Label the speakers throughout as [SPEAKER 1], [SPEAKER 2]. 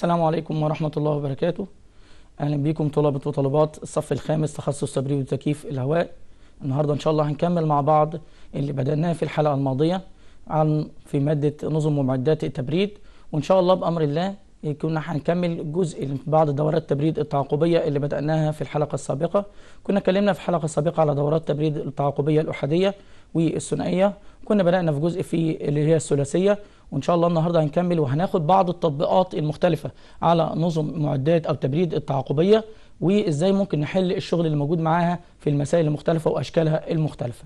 [SPEAKER 1] السلام عليكم ورحمة الله وبركاته أهلا بكم طلبة وطلبات الصف الخامس تخصص تبريد وتكييف الهواء النهاردة إن شاء الله هنكمل مع بعض اللي بدأناه في الحلقة الماضية عن في مادة نظم ومعدات التبريد وإن شاء الله بأمر الله كنا هنكمل جزء بعض دورات التبريد التعاقبية اللي بدأناها في الحلقة السابقة كنا اتكلمنا في الحلقة السابقة على دورات التبريد التعاقبية الأحادية والثنائيه كنا بدانا في جزء في اللي هي الثلاثيه وان شاء الله النهارده هنكمل وهناخد بعض التطبيقات المختلفه على نظم معدات او تبريد التعاقبيه وازاي ممكن نحل الشغل اللي موجود معاها في المسائل المختلفه واشكالها المختلفه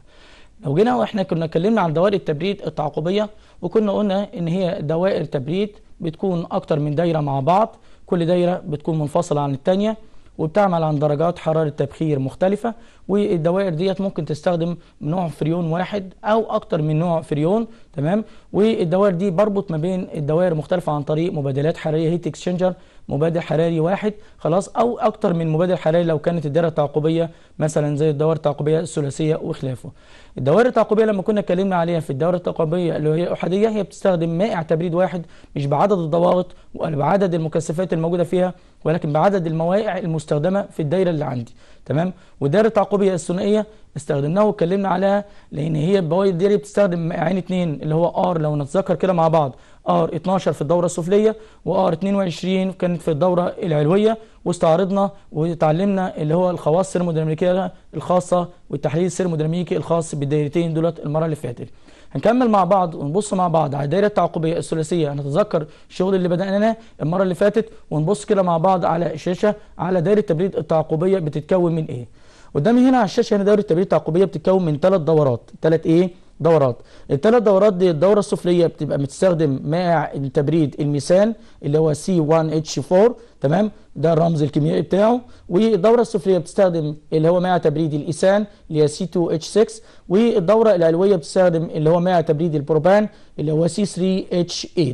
[SPEAKER 1] لو جينا واحنا كنا اتكلمنا عن دوائر التبريد التعاقبيه وكنا قلنا ان هي دوائر تبريد بتكون اكتر من دايره مع بعض كل دايره بتكون منفصله عن الثانيه وبتعمل عن درجات حراره تبخير مختلفه والدوائر ديت ممكن تستخدم نوع فريون واحد او اكتر من نوع فريون تمام والدوائر دي بربط ما بين الدوائر مختلفه عن طريق مبادلات حراريه هيت اكسشينجر مبادر حراري واحد خلاص او اكتر من مبادر حراري لو كانت الدائره التعاقبيه مثلا زي الدوائر التعاقبيه الثلاثيه وخلافه الدوائر التعاقبيه لما كنا اتكلمنا عليها في الدوره التعاقبيه اللي هي احاديه هي بتستخدم مائع تبريد واحد مش بعدد الضوابط ولا بعدد المكثفات الموجوده فيها ولكن بعدد الموائع المستخدمه في الدايره اللي عندي تمام والدائره التعاقبيه الثنائيه استخدمناها واتكلمنا عليها لان هي البوايد دي بتستخدم عين اتنين اللي هو ار لو نتذكر كده مع بعض ار 12 في الدوره السفليه وار 22 كانت في الدوره العلويه واستعرضنا وتعلمنا اللي هو الخواص السيرموديناميكيه الخاصه والتحليل السيرموديناميكي الخاص بالدايرتين دولت المره اللي فاتت هنكمل مع بعض ونبص مع بعض على الدايره التعاقبيه الثلاثيه هنتذكر الشغل اللي بدأناه المره اللي فاتت ونبص كده مع بعض على الشاشه على دايره التبريد التعاقبيه بتتكون من ايه قدامي هنا على الشاشه هنا دوري التبريد التعقبيه بتتكون من ثلاث دورات ثلاث ايه دورات الثلاث دورات دي الدوره السفليه بتبقى بتستخدم مائع التبريد الميثان اللي هو C1H4 تمام ده الرمز الكيميائي بتاعه والدوره السفليه بتستخدم اللي هو مائع تبريد الايثان اللي هي C2H6 والدوره العلويه بتستخدم اللي هو مائع تبريد البروبان اللي هو C3H8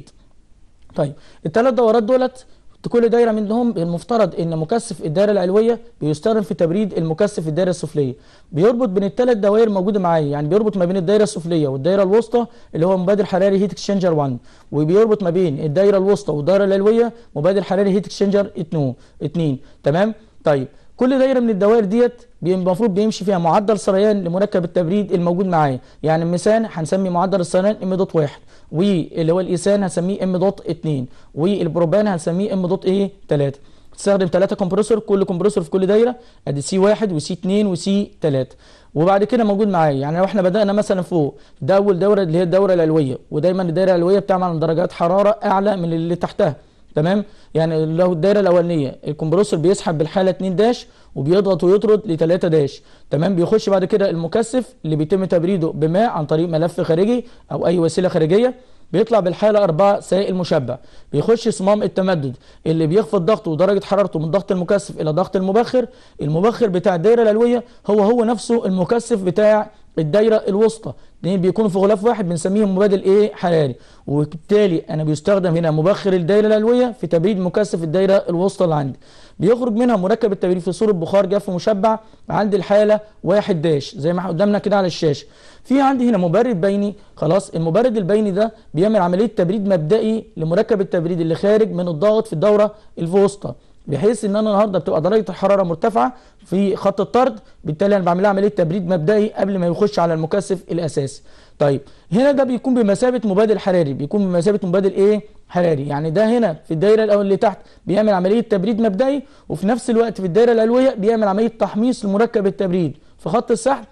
[SPEAKER 1] طيب الثلاث دورات دولت كل دايره منهم المفترض ان مكثف الدايره العلويه بيستخدم في تبريد المكثف الدايره السفليه بيربط بين الثلاث دوائر موجوده معايا يعني بيربط ما بين الدايره السفليه والدايره الوسطى اللي هو مبادر حراري هيت اكشنجر 1 وبيربط ما بين الدايره الوسطى والدايره العلويه مبادر حراري هيت اكشنجر 2 2 تمام طيب كل دايره من الدوائر ديت المفروض بيمشي فيها معدل سريان لمركب التبريد الموجود معايا يعني المثان هنسمي معدل السريان ام دوت واحد واللي هو الايسان هنسميه ام دوت 2 والبروبان هنسميه ام دوت ايه 3 تستخدم 3 كومبريسور كل كومبريسور في كل دايره ادي سي 1 وسي 2 وسي 3 وبعد كده موجود معايا يعني لو احنا بدانا مثلا فوق ده اول دوره اللي هي الدوره العلويه ودايما الدايره العلويه بتعمل درجات حراره اعلى من اللي تحتها تمام يعني لو الدايره الاولانيه الكمبروسر بيسحب بالحاله 2 داش وبيضغط ويطرد ل 3 داش تمام بيخش بعد كده المكثف اللي بيتم تبريده بماء عن طريق ملف خارجي او اي وسيله خارجيه بيطلع بالحاله 4 سائل مشبع بيخش صمام التمدد اللي بيخفض ضغطه ودرجه حرارته من الضغط المكثف الى ضغط المبخر المبخر بتاع الدايره العلويه هو هو نفسه المكثف بتاع الدايره الوسطى الاثنين بيكونوا في غلاف واحد بنسميهم مبادل ايه حراري وبالتالي انا بيستخدم هنا مبخر الدايره العلويه في تبريد مكثف الدايره الوسطى اللي عندي بيخرج منها مركب التبريد في صوره بخار جاف مشبع عند الحاله 1 داش زي ما قدامنا كده على الشاشه في عندي هنا مبرد بيني خلاص المبرد البيني ده بيعمل عمليه تبريد مبدئي لمركب التبريد اللي خارج من الضغط في الدوره الفوسطى بحيث ان انا النهارده بتبقى درجه الحراره مرتفعه في خط الطرد بالتالي انا بعمل لها عمليه تبريد مبدئي قبل ما يخش على المكثف الاساسي طيب هنا ده بيكون بمثابه مبادل حراري بيكون بمثابه مبادل ايه حراري يعني ده هنا في الدايره الاول اللي تحت بيعمل عمليه تبريد مبدئي وفي نفس الوقت في الدايره العلويه بيعمل عمليه تحميص لمركب التبريد في خط السحب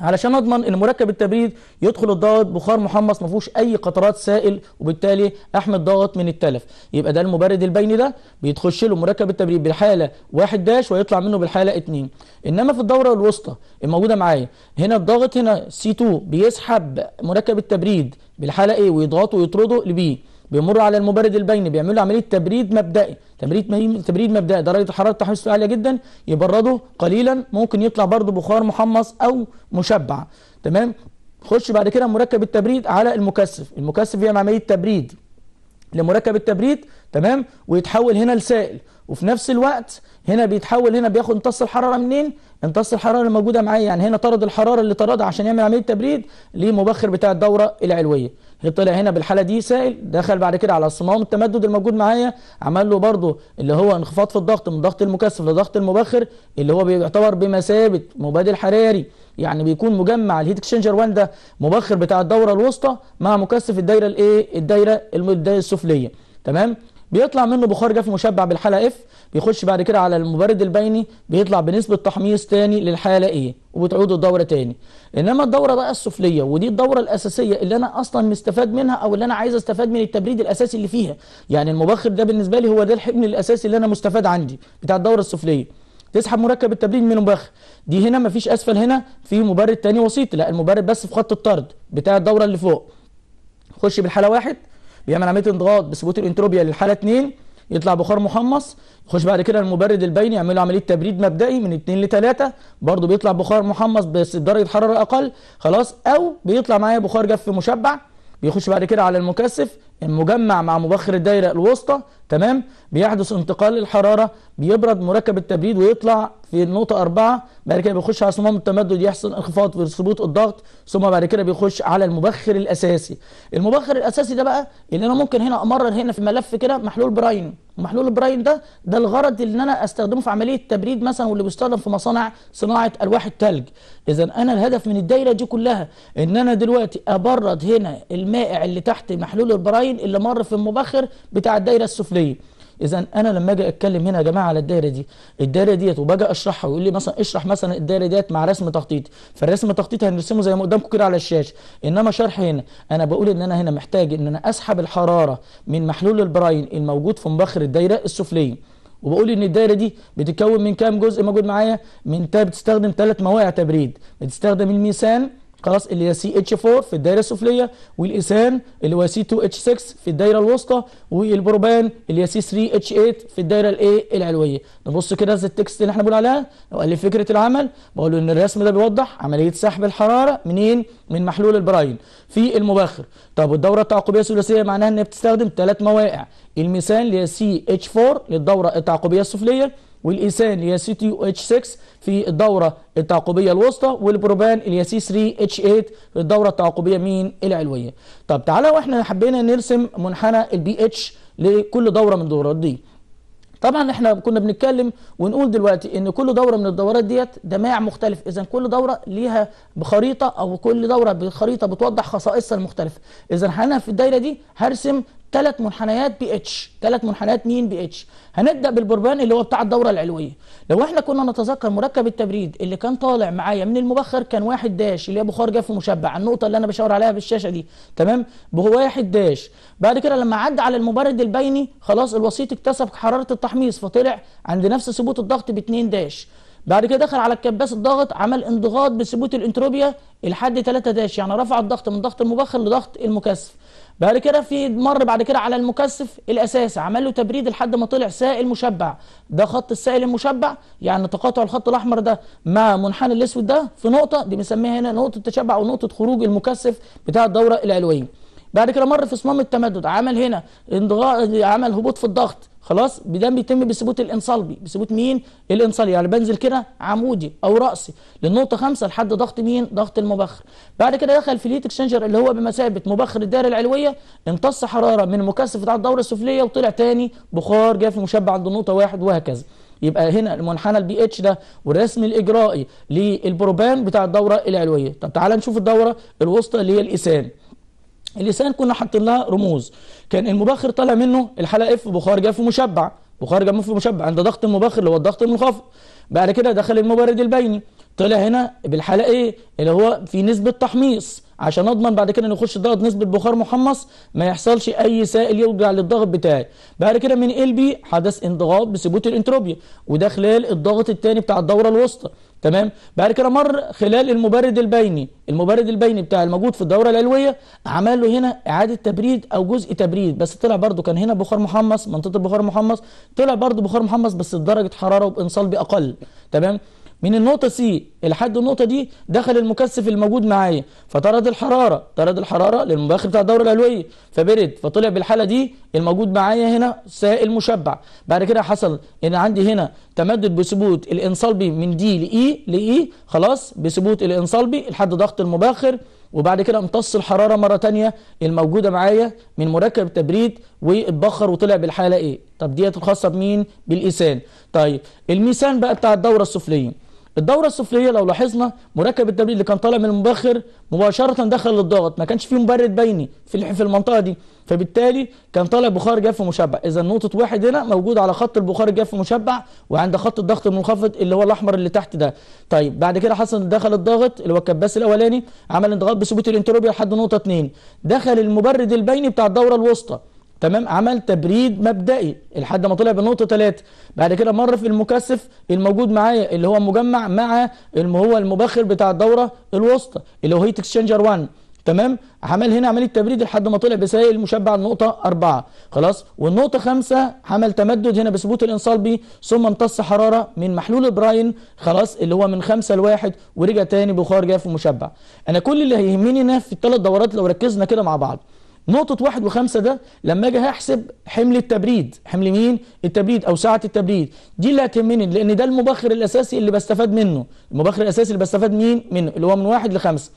[SPEAKER 1] علشان اضمن ان مركب التبريد يدخل الضغط بخار محمص ما فيهوش اي قطرات سائل وبالتالي احمي الضغط من التلف يبقى ده المبرد البيني ده بيتخش له مركب التبريد بالحاله 1 داش ويطلع منه بالحاله 2 انما في الدوره الوسطى الموجوده معايا هنا الضغط هنا سي 2 بيسحب مركب التبريد بالحاله ايه ويضغطه ويطرده لبي بيمر على المبرد البيني بيعمل له عمليه تبريد مبدئي تبريد تبريد مبدئي درجه حراره تحويلته عاليه جدا يبرده قليلا ممكن يطلع برضه بخار محمص او مشبع تمام خش بعد كده مركب التبريد على المكثف المكثف بيعمل عمليه تبريد لمركب التبريد تمام ويتحول هنا لسائل وفي نفس الوقت هنا بيتحول هنا بياخد امتص الحراره منين امتص الحراره اللي موجوده معايا يعني هنا طرد الحراره اللي طردها عشان يعمل عمليه تبريد لمبخر بتاع الدوره العلويه طلع هنا بالحاله دي سائل دخل بعد كده على صمام التمدد الموجود معايا عمل له برضه اللي هو انخفاض في الضغط من ضغط المكثف لضغط المبخر اللي هو بيعتبر بمثابه مبادل حراري يعني بيكون مجمع الهيت اكشنجر 1 ده مبخر بتاع الدوره الوسطى مع مكثف الدايره الايه الدايره السفليه تمام بيطلع منه بخار جاف مشبع بالحاله اف بيخش بعد كده على المبرد البيني بيطلع بنسبه تحميص تاني للحاله ايه وبتعود الدوره تاني انما الدوره بقى السفليه ودي الدوره الاساسيه اللي انا اصلا مستفاد منها او اللي انا عايز استفاد من التبريد الاساسي اللي فيها يعني المبخر ده بالنسبه لي هو ده الحمل الاساسي اللي انا مستفاد عندي بتاع الدوره السفليه تسحب مركب التبريد من المبخر دي هنا مفيش اسفل هنا في مبرد تاني وسيط لا المبرد بس في خط الطرد بتاع الدوره اللي فوق خش بالحاله واحد بيعمل عمليه انضغاط بثبوت الانتروبيا للحاله 2 يطلع بخار محمص يخش بعد كده المبرد البيني يعمل له عمليه تبريد مبدئي من 2 ل 3 برضه بيطلع بخار محمص بس بدرجه حراره اقل خلاص او بيطلع معايا بخار جف مشبع بيخش بعد كده على المكثف المجمع مع مبخر الدايرة الوسطى تمام بيحدث انتقال الحرارة بيبرد مركب التبريد ويطلع في النقطة أربعة بعد كده بيخش على صمام التمدد يحصل انخفاض في ثبوت الضغط ثم بعد كده بيخش على المبخر الأساسي المبخر الأساسي ده بقى اللي أنا ممكن هنا أمرر هنا في ملف كده محلول براين محلول البراين ده ده الغرض اللي أنا أستخدمه في عملية تبريد مثلا واللي بيستخدم في مصانع صناعة ألواح التلج إذا أنا الهدف من الدايرة دي كلها إن أنا دلوقتي أبرد هنا المائع اللي تحت محلول البراين العين اللي مر في المبخر بتاع الدايره السفليه اذا انا لما اجي اتكلم هنا يا جماعه على الدايره دي الدايره ديت وباجي اشرحها ويقول لي مثلا اشرح مثلا الدايره ديت مع رسم تخطيطي فالرسم التخطيطي هنرسمه زي ما قدامكم كده على الشاشه انما شرح هنا انا بقول ان انا هنا محتاج ان انا اسحب الحراره من محلول البراين الموجود في مبخر الدايره السفليه وبقول ان الدايره دي بتتكون من كام جزء موجود معايا من بتستخدم ثلاث مواقع تبريد بتستخدم الميسان خلاص اللي هي سي اتش 4 في الدايره السفليه والايثان اللي هو سي 2 اتش 6 في الدايره الوسطى والبروبان اللي هي سي 3 اتش 8 في الدايره الايه العلويه نبص كده زي التكست اللي احنا بنقول عليها لو قال لي فكره العمل بقول له ان الرسم ده بيوضح عمليه سحب الحراره منين من محلول البراين في المبخر طب والدوره التعقبيه الثلاثيه معناها ان بتستخدم ثلاث مواقع الميثان اللي هي سي اتش 4 للدوره التعقبيه السفليه والإيثان سي 2 اتش 6 في الدورة التعاقبية الوسطى والبروبان سي 3 اتش 8 في الدورة التعاقبية مين العلوية طب تعالى واحنا حبينا نرسم منحنى البي اتش لكل دورة من الدورات دي طبعا احنا كنا بنتكلم ونقول دلوقتي ان كل دوره من الدورات ديت دماع مختلف اذا كل دوره ليها بخريطه او كل دوره بخريطه بتوضح خصائصها المختلفه اذا انا في الدايره دي هرسم ثلاث منحنيات بي اتش ثلاث منحنيات مين بي اتش هنبدا بالبربان اللي هو بتاع الدوره العلويه لو احنا كنا نتذكر مركب التبريد اللي كان طالع معايا من المبخر كان واحد داش اللي هي بخار جاف مشبع النقطه اللي انا بشاور عليها بالشاشه دي تمام واحد داش بعد كده لما عدى على المبرد البيني خلاص الوسيط اكتسب حراره التحميص فطلع عند نفس ثبوت الضغط ب 2 داش بعد كده دخل على الكباس الضغط عمل انضغاط بثبوت الانتروبيا لحد 3 داش يعني رفع الضغط من ضغط المبخر لضغط المكثف بعد كده في مر بعد كده على المكثف الاساسي عمل له تبريد لحد ما طلع سائل مشبع ده خط السائل المشبع يعني تقاطع الخط الاحمر ده مع منحنى الاسود ده في نقطه دي بنسميها هنا نقطه تشبع او نقطه خروج المكثف بتاع الدوره العلويه بعد كده مر في صمام التمدد عمل هنا انضغاط عمل هبوط في الضغط خلاص ده بيتم بثبوت الانصلبي بثبوت مين الانصلبي يعني بنزل كده عمودي او راسي للنقطه خمسة لحد ضغط مين ضغط المبخر بعد كده دخل في الهيت اكسشنجر اللي هو بمثابه مبخر الدائره العلويه امتص حراره من المكثف بتاع الدوره السفليه وطلع تاني بخار جاف مشبع عند النقطه واحد وهكذا يبقى هنا المنحنى البي اتش ده والرسم الاجرائي للبروبان بتاع الدوره العلويه طب تعال نشوف الدوره الوسطى اللي هي الاسان اللسان كنا حاطين لها رموز كان المبخر طالع منه الحلقه اف بخار جاف مشبع بخار جاف مشبع عند ضغط المبخر اللي هو الضغط المنخفض بعد كده دخل المبرد البيني طلع هنا بالحلقه ايه اللي هو في نسبه تحميص عشان اضمن بعد كده نخش ضغط نسبه بخار محمص ما يحصلش اي سائل يوجع للضغط بتاعي بعد كده من ال بي حدث انضغاط بثبوت الانتروبيا وده خلال الضغط الثاني بتاع الدوره الوسطى تمام بعد كده مر خلال المبرد البيني المبرد البيني بتاع الموجود في الدوره العلويه عمل له هنا اعاده تبريد او جزء تبريد بس طلع برده كان هنا بخار محمص منطقه البخار محمص طلع برده بخار محمص بس درجه حراره وانصال باقل تمام من النقطة سي لحد النقطة دي دخل المكثف الموجود معايا فطرد الحرارة طرد الحرارة للمباخر بتاع الدورة العلوية فبرد فطلع بالحالة دي الموجود معايا هنا سائل مشبع بعد كده حصل ان عندي هنا تمدد بثبوت الانصالبي من دي لإي لإي خلاص بثبوت الانصالبي لحد ضغط المباخر وبعد كده امتص الحرارة مرة تانية الموجودة معايا من مركب التبريد واتبخر وطلع بالحالة ايه طب ديت الخاصة بمين بالإيسان طيب الميسان بقى بتاع الدورة السفلية الدوره السفليه لو لاحظنا مركب التبريد اللي كان طالع من المبخر مباشره دخل للضغط ما كانش فيه مبرد بيني في في المنطقه دي فبالتالي كان طالع بخار جاف مشبع اذا نقطه واحد هنا موجوده على خط البخار الجاف مشبع وعند خط الضغط المنخفض اللي هو الاحمر اللي تحت ده طيب بعد كده حصل دخل الضغط اللي هو الكباس الاولاني عمل انضغاط بثبوت الانتروبيا لحد نقطه 2 دخل المبرد البيني بتاع الدوره الوسطى تمام عمل تبريد مبدئي لحد ما طلع بالنقطه 3 بعد كده مر في المكثف الموجود معايا اللي هو مجمع مع اللي هو المبخر بتاع الدوره الوسطى اللي هو هيت اكسشينجر 1 تمام عمل هنا عمليه تبريد لحد ما طلع بسائل المشبع النقطه 4 خلاص والنقطه 5 عمل تمدد هنا بثبوت الانصال ثم امتص حراره من محلول براين خلاص اللي هو من 5 ل 1 ورجع تاني بخار جاف ومشبع انا كل اللي هيهمني هنا في الثلاث دورات لو ركزنا كده مع بعض نقطة واحد وخمسة ده لما اجي هحسب حمل التبريد حمل مين؟ التبريد أو ساعه التبريد دي اللي هتهمني لأن ده المبخر الأساسي اللي بستفاد منه المبخر الأساسي اللي بستفاد مين؟ منه اللي هو من واحد لخمسة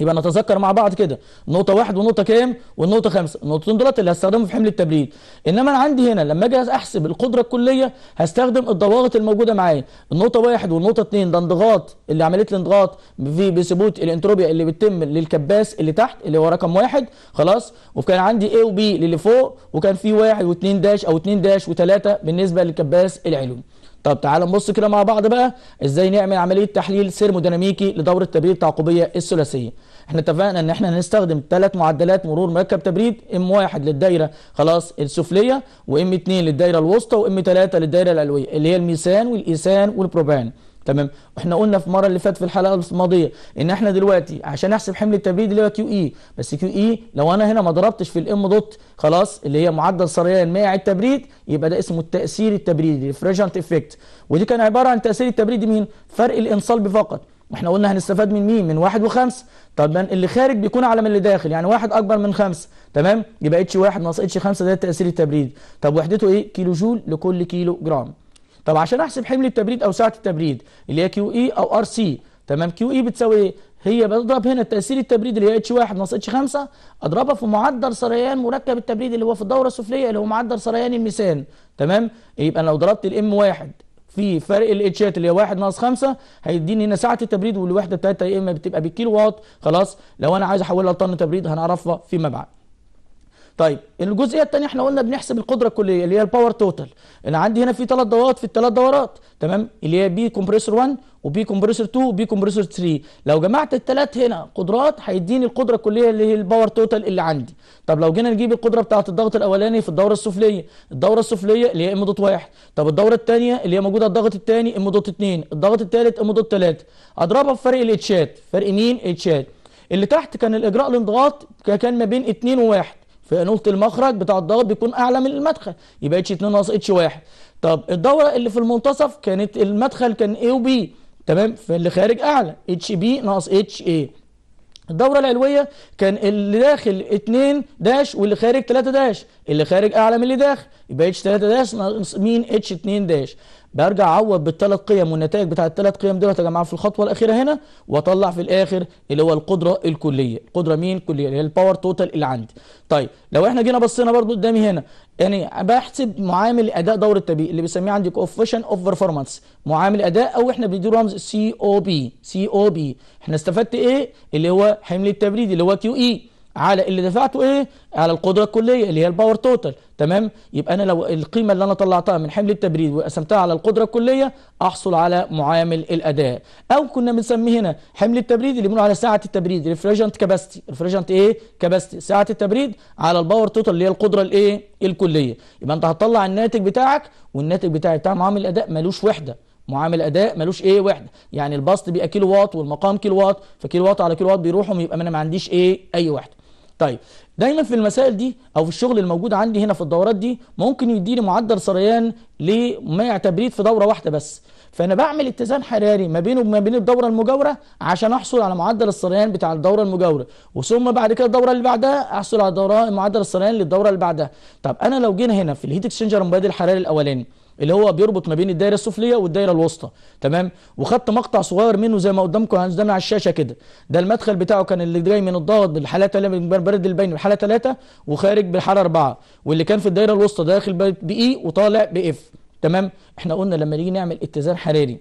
[SPEAKER 1] يبقى نتذكر مع بعض كده نقطه واحد ونقطه كام والنقطه خمسه النقطتين دولت اللي هستخدمهم في حمل التبريد انما انا عندي هنا لما اجي احسب القدره الكليه هستخدم الضوابط الموجوده معايا النقطه واحد والنقطه اتنين ده انضغاط اللي عمليه الانضغاط في بثبوت الانتروبيا اللي بتتم للكباس اللي تحت اللي هو رقم واحد خلاص وكان عندي A وB للي فوق وكان في واحد واثنين داش او اثنين داش وثلاثه بالنسبه للكباس العلوي طب تعالوا نبص كده مع بعض بقى ازاي نعمل عمليه تحليل سيرموديناميكي لدوره التبريد التعقبيه الثلاثيه احنا اتفقنا ان احنا هنستخدم ثلاث معدلات مرور مركب تبريد ام واحد للدايره خلاص السفليه وام 2 للدايره الوسطى وام 3 للدايره العلويه اللي هي الميثان والايثان والبروبان تمام احنا قلنا في المره اللي فاتت في الحلقه الماضيه ان احنا دلوقتي عشان احسب حمل التبريد اللي هو كيو اي بس كيو اي لو انا هنا ما ضربتش في الام دوت خلاص اللي هي معدل سريان مائع التبريد يبقى ده اسمه التاثير التبريدي ريفرجنت افكت ودي كان عباره عن تاثير التبريد مين فرق الانصلب فقط احنا قلنا هنستفاد من مين من واحد وخمسة طب اللي خارج بيكون اعلى من اللي داخل يعني واحد اكبر من خمسة تمام يبقى اتش واحد ناقص اتش خمسة ده التاثير التبريدي طب وحدته ايه كيلو جول لكل كيلو جرام طب عشان احسب حمل التبريد او سعه التبريد اللي هي كيو اي او ار سي تمام كيو اي بتساوي ايه هي بضرب هنا التاثير التبريد اللي هي اتش 1 ناقص اتش 5 اضربها في معدل سريان مركب التبريد اللي هو في الدوره السفليه اللي هو معدل سريان الميثان تمام يبقى لو ضربت الام 1 في فرق الاتشات اللي هي 1 ناقص 5 هيديني هنا سعه التبريد والوحده بتاعتها يا اما بتبقى بالكيلو واط خلاص لو انا عايز احولها لطن تبريد هنعرفها فيما بعد طيب الجزئيه الثانيه احنا قلنا بنحسب القدره الكليه اللي هي الباور توتال انا عندي هنا في ثلاث دورات في الثلاث دورات تمام اللي هي بي كومبريسور 1 وبي كومبريسور 2 وبي كومبريسور 3 لو جمعت الثلاث هنا قدرات هيديني القدره الكليه اللي هي الباور توتال اللي عندي طب لو جينا نجيب القدره بتاعه الضغط الاولاني في الدوره السفليه الدوره السفليه اللي هي ام دوت 1 طب الدوره الثانيه اللي هي موجوده الضغط الثاني ام دوت 2 الضغط الثالث ام دوت 3 اضربها في فرق الاتشات فرق مين اتشات اللي تحت كان الاجراء الانضغاط كان ما بين 2 و1 فنقطه المخرج بتاع الضغط بيكون اعلى من المدخل يبقى اتش 2 ناقص اتش 1 طب الدوره اللي في المنتصف كانت المدخل كان اي وبي تمام فاللي خارج اعلى اتش بي ناقص اتش اي الدوره العلويه كان اللي داخل 2 داش واللي خارج 3 داش اللي خارج اعلى من اللي داخل يبقى اتش 3 داش ناقص مين اتش 2 داش برجع اعوض بالثلاث قيم والنتائج بتاعت الثلاث قيم دولت يا جماعه في الخطوه الاخيره هنا واطلع في الاخر اللي هو القدره الكليه القدره مين الكليه اللي هي الباور توتال اللي عندي طيب لو احنا جينا بصينا برضو قدامي هنا يعني بحسب معامل اداء دور التبييض اللي بنسميه عندي كوفيشن اوف بيرفورمانس معامل اداء او احنا بنديله رمز سي او بي سي او بي احنا استفدت ايه اللي هو حمل التبريد اللي هو كيو اي e. على اللي دفعته ايه على القدره الكليه اللي هي الباور توتال تمام يبقى انا لو القيمه اللي انا طلعتها من حمل التبريد وقسمتها على القدره الكليه احصل على معامل الاداء او كنا بنسميه هنا حمل التبريد اللي بنقول على سعه التبريد ريفريجنت كاباسيتي ريفريجنت ايه كاباسيتي سعه التبريد على الباور توتال اللي هي القدره الايه الكليه يبقى انت هتطلع الناتج بتاعك والناتج بتاعي بتاع معامل الاداء ملوش وحده معامل اداء ملوش ايه وحده يعني البسط بيبقى كيلو وات والمقام كيلو وات فكيلو وات على كيلو وات بيروحوا يبقى انا ما عنديش ايه اي وحده طيب دايما في المسائل دي او في الشغل الموجود عندي هنا في الدورات دي ممكن يديني معدل سريان لمائع تبريد في دوره واحده بس فانا بعمل اتزان حراري ما بينه وما بين الدوره المجاوره عشان احصل على معدل السريان بتاع الدوره المجاوره وثم بعد كده الدوره اللي بعدها احصل على معدل السريان للدوره اللي بعدها طب انا لو جينا هنا في الهيت اكسشنجر المبادل الحراري الاولاني اللي هو بيربط ما بين الدايره السفليه والدايره الوسطى تمام وخدت مقطع صغير منه زي ما قدامكم يعني قدامنا على الشاشه كده ده المدخل بتاعه كان اللي جاي من الضغط بالحاله 3 من برد البين بالحاله 3 وخارج بالحاله 4 واللي كان في الدايره الوسطى داخل باي وطالع باف تمام احنا قلنا لما نيجي نعمل اتزان حراري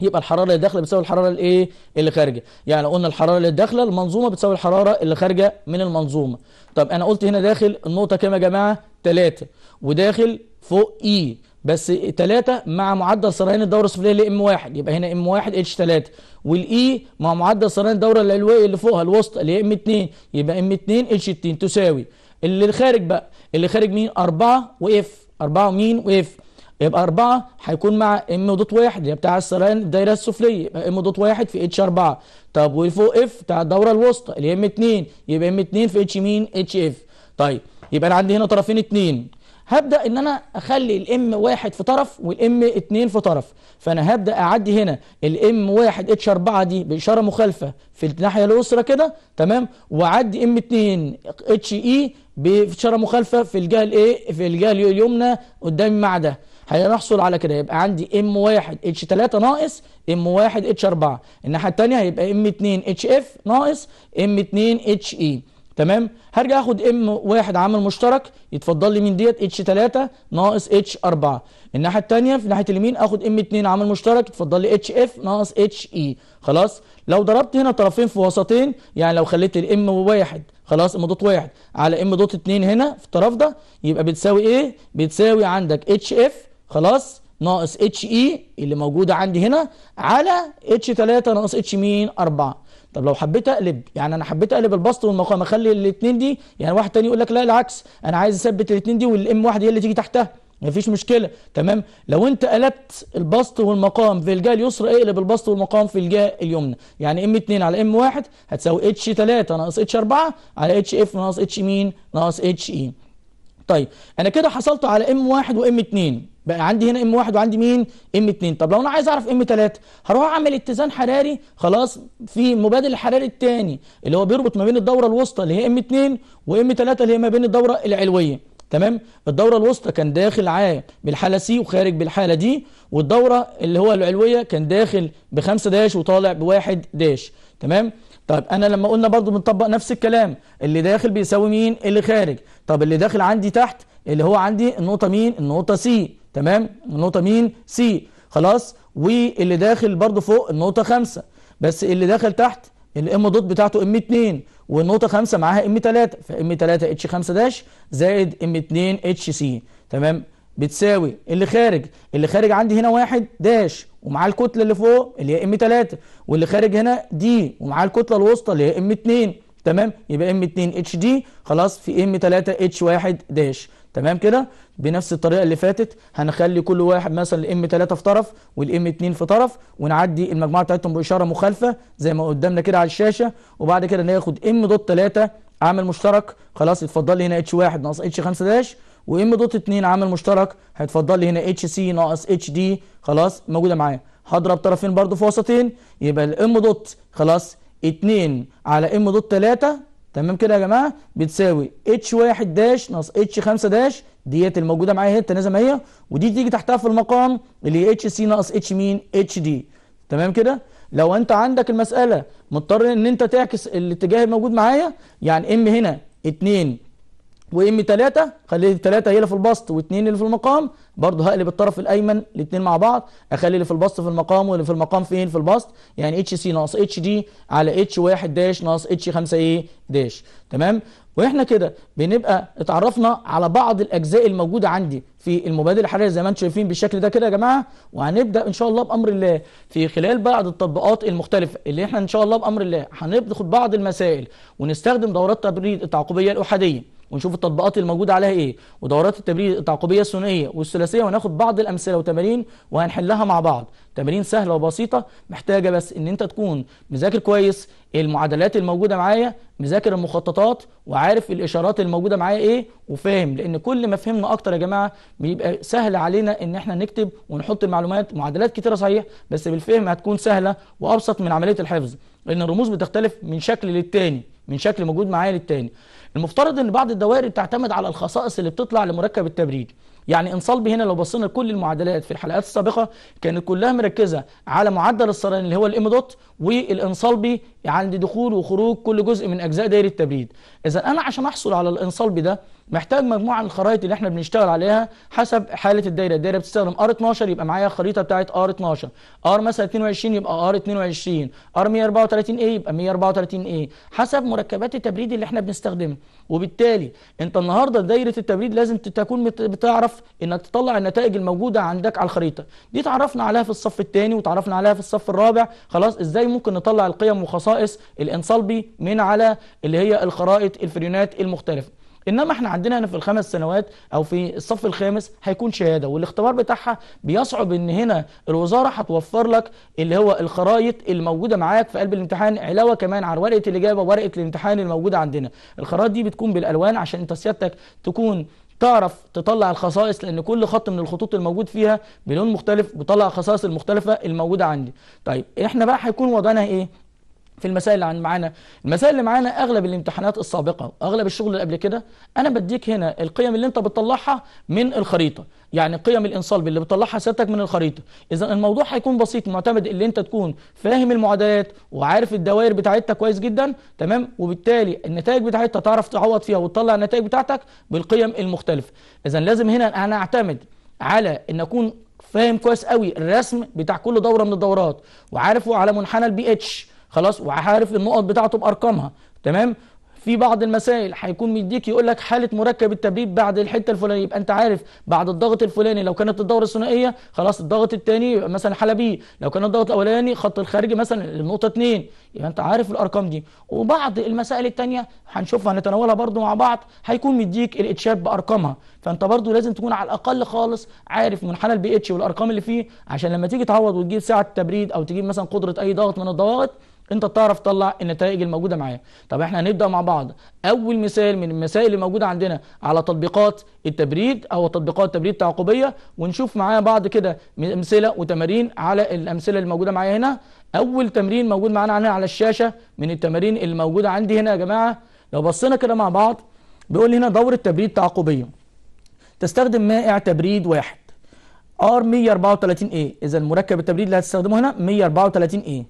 [SPEAKER 1] يبقى الحراره اللي داخله بتساوي الحراره الايه اللي خارجه يعني قلنا الحراره اللي داخله المنظومه بتساوي الحراره اللي خارجه من المنظومه طب انا قلت هنا داخل النقطه كام يا جماعه 3 وداخل فوق اي e. بس 3 مع معدل سريان الدوره السفليه اللي ام 1 يبقى هنا ام 1 اتش 3 والاي e مع معدل سريان الدوره العلويه اللي فوقها الوسطى اللي هي ام 2 يبقى ام 2 اتش 2 تساوي اللي خارج بقى اللي خارج مين 4 واف 4 ومين واف يبقى 4 هيكون مع ام دوت 1 اللي بتاع السريان الدايره السفليه يبقى ام دوت 1 في اتش 4 طب والفوق اف بتاع الدوره الوسطى اللي هي ام 2 يبقى ام 2 في اتش مين اتش اف طيب يبقى انا عندي هنا طرفين 2 هبدا ان انا اخلي الام 1 في طرف والام 2 في طرف فانا هبدا اعدي هنا الام 1 اتش 4 دي باشاره مخالفه في الناحيه اليسرى كده تمام واعدي ام 2 اتش اي باشاره مخالفه في الجهه الايه في الجهه اليمنى قدام مع ده هنحصل على كده يبقى عندي ام 1 اتش 3 ناقص ام 1 اتش 4 الناحيه الثانيه هيبقى ام 2 اتش اف ناقص ام 2 اتش اي تمام هرجع اخد ام واحد عامل مشترك يتفضل لي من ديت اتش 3 ناقص اتش 4 الناحيه الثانيه في ناحيه اليمين اخد ام 2 عامل مشترك يتفضل لي اتش اف ناقص اتش اي e. خلاص لو ضربت هنا طرفين في وسطين يعني لو خليت الام واحد خلاص ام دوت واحد على ام دوت 2 هنا في الطرف ده يبقى بتساوي ايه بتساوي عندك اتش اف خلاص ناقص اتش اي e اللي موجوده عندي هنا على اتش 3 ناقص اتش مين 4 طب لو حبيت اقلب يعني انا حبيت اقلب البسط والمقام اخلي الاثنين دي يعني واحد تاني يقول لك لا العكس انا عايز اثبت الاثنين دي والام واحد هي اللي تيجي تحتها مفيش مشكله تمام لو انت قلبت البسط والمقام في الجهه اليسرى اقلب البسط والمقام في الجهه اليمنى يعني ام 2 على ام 1 هتساوي اتش 3 ناقص اتش 4 على اتش اف ناقص اتش مين ناقص اتش اي e. طيب انا كده حصلت على ام 1 وام 2 بقى عندي هنا ام واحد وعندي مين ام اتنين طب لو انا عايز اعرف ام تلاتة هروح اعمل اتزان حراري خلاص في المبادل الحراري التاني اللي هو بيربط ما بين الدوره الوسطى اللي هي ام اتنين وام تلاتة اللي هي ما بين الدوره العلويه تمام الدوره الوسطى كان داخل عاي بالحاله سي وخارج بالحاله دي والدوره اللي هو العلويه كان داخل بخمسة داش وطالع بواحد داش تمام طيب انا لما قلنا برضو بنطبق نفس الكلام اللي داخل بيساوي مين اللي خارج طب اللي داخل عندي تحت اللي هو عندي النقطه مين النقطه سي تمام النقطه مين سي خلاص واللي داخل برضو فوق النقطه خمسة بس اللي داخل تحت الام دوت بتاعته ام 2 والنقطه 5 معاها ام 3 فام 3 اتش 5 داش زائد ام 2 اتش سي تمام بتساوي اللي خارج اللي خارج عندي هنا واحد داش ومعاه الكتله اللي فوق اللي هي ام 3 واللي خارج هنا دي ومعاه الكتله الوسطى اللي هي ام 2 تمام يبقى ام 2 اتش دي خلاص في ام 3 اتش 1 داش تمام كده بنفس الطريقه اللي فاتت هنخلي كل واحد مثلا الام 3 في طرف والام 2 في طرف ونعدي المجموعه بتاعتهم باشاره مخالفه زي ما قدامنا كده على الشاشه وبعد كده ناخد ام دوت 3 عامل مشترك خلاص اتفضل لي هنا اتش 1 ناقص اتش 5 داش وام دوت 2 عامل مشترك هيتفضل لي هنا اتش سي ناقص اتش دي خلاص موجوده معايا هضرب طرفين برضو في وسطين يبقى الام دوت خلاص 2 على ام دوت 3 تمام كده يا جماعه بتساوي اتش 1 داش ناقص اتش 5 داش ديت الموجوده معايا هي التنازل هي ودي تيجي تحتها في المقام اللي هي اتش سي ناقص اتش مين اتش دي تمام كده لو انت عندك المساله مضطر ان انت تعكس الاتجاه الموجود معايا يعني ام هنا 2 وام 3 خلي 3 هي اللي في البسط و2 اللي في المقام برضه هقلب الطرف الايمن الاثنين مع بعض اخلي اللي في البسط في المقام واللي في المقام فين في البسط يعني اتش سي ناقص اتش دي على اتش 1 داش ناقص اتش 5 اي داش تمام واحنا كده بنبقى اتعرفنا على بعض الاجزاء الموجوده عندي في المبادله الحراريه زي ما انتم شايفين بالشكل ده كده يا جماعه وهنبدا ان شاء الله بامر الله في خلال بعض التطبيقات المختلفه اللي احنا ان شاء الله بامر الله هناخد بعض المسائل ونستخدم دورات تبريد التعاقبيه الاحاديه ونشوف التطبيقات الموجودة عليها ايه ودورات التبريد التعقبية الثنائية والثلاثية وناخد بعض الأمثلة وتمارين وهنحلها مع بعض تمارين سهلة وبسيطة محتاجة بس ان انت تكون مذاكر كويس المعادلات الموجودة معايا مذاكر المخططات وعارف الإشارات الموجودة معايا ايه وفاهم لان كل ما فهمنا اكتر يا جماعة بيبقى سهل علينا ان احنا نكتب ونحط المعلومات معادلات كتيرة صحيح بس بالفهم هتكون سهلة وأبسط من عملية الحفظ لان الرموز بتختلف من شكل للتاني من شكل موجود معايا للتاني المفترض ان بعض الدوائر بتعتمد على الخصائص اللي بتطلع لمركب التبريد يعني صلبي هنا لو بصينا لكل المعادلات في الحلقات السابقه كانت كلها مركزه على معدل السرطان اللي هو الام دوت والانصلبي عند يعني دخول وخروج كل جزء من اجزاء دايره التبريد اذا انا عشان احصل على الانصلبي ده محتاج مجموعه من الخرائط اللي احنا بنشتغل عليها حسب حاله الدايره الدايره بتستخدم ار 12 يبقى معايا الخريطه بتاعه ار 12 ار مثلا 22 يبقى ار 22 ار 134 ايه يبقى 134 ايه حسب مركبات التبريد اللي احنا بنستخدمها وبالتالي انت النهارده دايره التبريد لازم تكون بتعرف انك تطلع النتائج الموجوده عندك على الخريطه دي تعرفنا عليها في الصف الثاني وتعرفنا عليها في الصف الرابع خلاص ازاي ممكن نطلع القيم وخصائص الانصالبي من على اللي هي الخرائط الفريونات المختلفه انما احنا عندنا هنا في الخمس سنوات او في الصف الخامس هيكون شهاده والاختبار بتاعها بيصعب ان هنا الوزاره هتوفر لك اللي هو الخرايط الموجوده معاك في قلب الامتحان علاوه كمان على ورقه الاجابه وورقه الامتحان الموجوده عندنا الخرايط دي بتكون بالالوان عشان انت سيادتك تكون تعرف تطلع الخصائص لان كل خط من الخطوط الموجود فيها بلون مختلف بيطلع الخصائص المختلفه الموجوده عندي طيب احنا بقى هيكون وضعنا ايه في المسائل اللي معانا المسائل اللي معانا اغلب الامتحانات السابقه اغلب الشغل اللي قبل كده انا بديك هنا القيم اللي انت بتطلعها من الخريطه يعني قيم الانصال اللي بتطلعها سيادتك من الخريطه اذا الموضوع هيكون بسيط معتمد اللي انت تكون فاهم المعادلات وعارف الدوائر بتاعتها كويس جدا تمام وبالتالي النتائج بتاعتها تعرف تعوض فيها وتطلع النتائج بتاعتك بالقيم المختلفه اذا لازم هنا انا اعتمد على ان اكون فاهم كويس قوي الرسم بتاع كل دوره من الدورات وعارفه على منحنى البي اتش خلاص وعارف النقط بتاعته بارقامها تمام في بعض المسائل هيكون مديك يقول لك حاله مركب التبريد بعد الحته الفلانيه يبقى انت عارف بعد الضغط الفلاني لو كانت الدوره الثنائيه خلاص الضغط الثاني يبقى مثلا حاله بي لو كان الضغط الاولاني خط الخارجي مثلا النقطه 2 يبقى انت عارف الارقام دي وبعض المسائل الثانيه هنشوفها هنتناولها برده مع بعض هيكون مديك الاتشاب بارقامها فانت برده لازم تكون على الاقل خالص عارف منحنى البي اتش والارقام اللي فيه عشان لما تيجي تعوض وتجيب سعه التبريد او تجيب مثلا قدره اي ضغط من الضواغط انت بتعرف تطلع النتائج الموجوده معايا طب احنا هنبدا مع بعض اول مثال من المسائل اللي موجوده عندنا على تطبيقات التبريد او تطبيقات تبريد تعاقبيه ونشوف معايا بعض كده امثله وتمارين على الامثله اللي موجوده معايا هنا اول تمرين موجود معانا هنا على الشاشه من التمارين اللي موجوده عندي هنا يا جماعه لو بصينا كده مع بعض بيقول هنا دوره تبريد تعاقبيه تستخدم مائع تبريد واحد ار 134 اي اذا المركب التبريد اللي هتستخدمه هنا 134 اي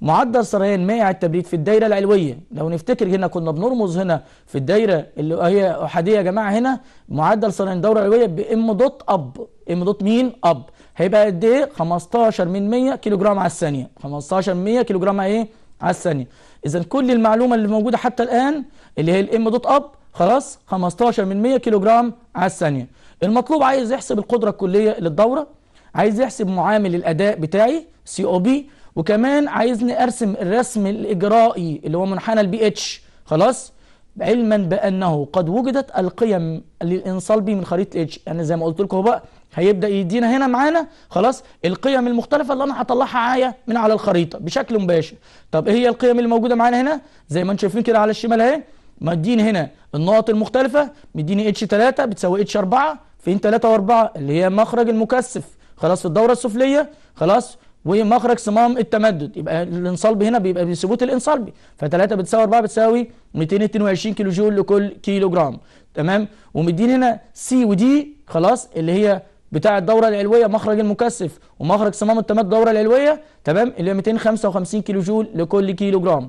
[SPEAKER 1] معدل سريان مائع التبريد في الدايرة العلوية لو نفتكر هنا كنا بنرمز هنا في الدايرة اللي هي أحادية يا جماعة هنا معدل سريان دورة علوية ام دوت أب إم دوت مين أب هيبقى قد إيه 15 من 100 كيلو جرام على الثانية 15 من 100 كيلو جرام على إيه على الثانية إذا كل المعلومة اللي موجودة حتى الآن اللي هي الإم دوت أب خلاص 15 من 100 كيلو جرام على الثانية المطلوب عايز يحسب القدرة الكلية للدورة عايز يحسب معامل الأداء بتاعي سي أو بي وكمان عايزني ارسم الرسم الاجرائي اللي هو منحنى البي اتش خلاص علما بانه قد وجدت القيم للانصال بي من خريطه اتش يعني زي ما قلت لكم بقى هيبدا يدينا هنا معانا خلاص القيم المختلفه اللي انا هطلعها معايا من على الخريطه بشكل مباشر طب ايه هي القيم اللي موجوده معانا هنا زي ما انتم شايفين كده على الشمال اهي مديني هنا النقط المختلفه مديني اتش 3 بتساوي اتش 4 فين 3 و4 اللي هي مخرج المكثف خلاص في الدوره السفليه خلاص ومخرج صمام التمدد يبقى الانصلب هنا بيبقى بثبوت الانصلبي ف3 بتساوي 4 بتساوي 222 كيلو جول لكل كيلو جرام تمام ومدين هنا سي ودي خلاص اللي هي بتاع الدوره العلويه مخرج المكثف ومخرج صمام التمدد الدوره العلويه تمام اللي هي 255 كيلو جول لكل كيلو جرام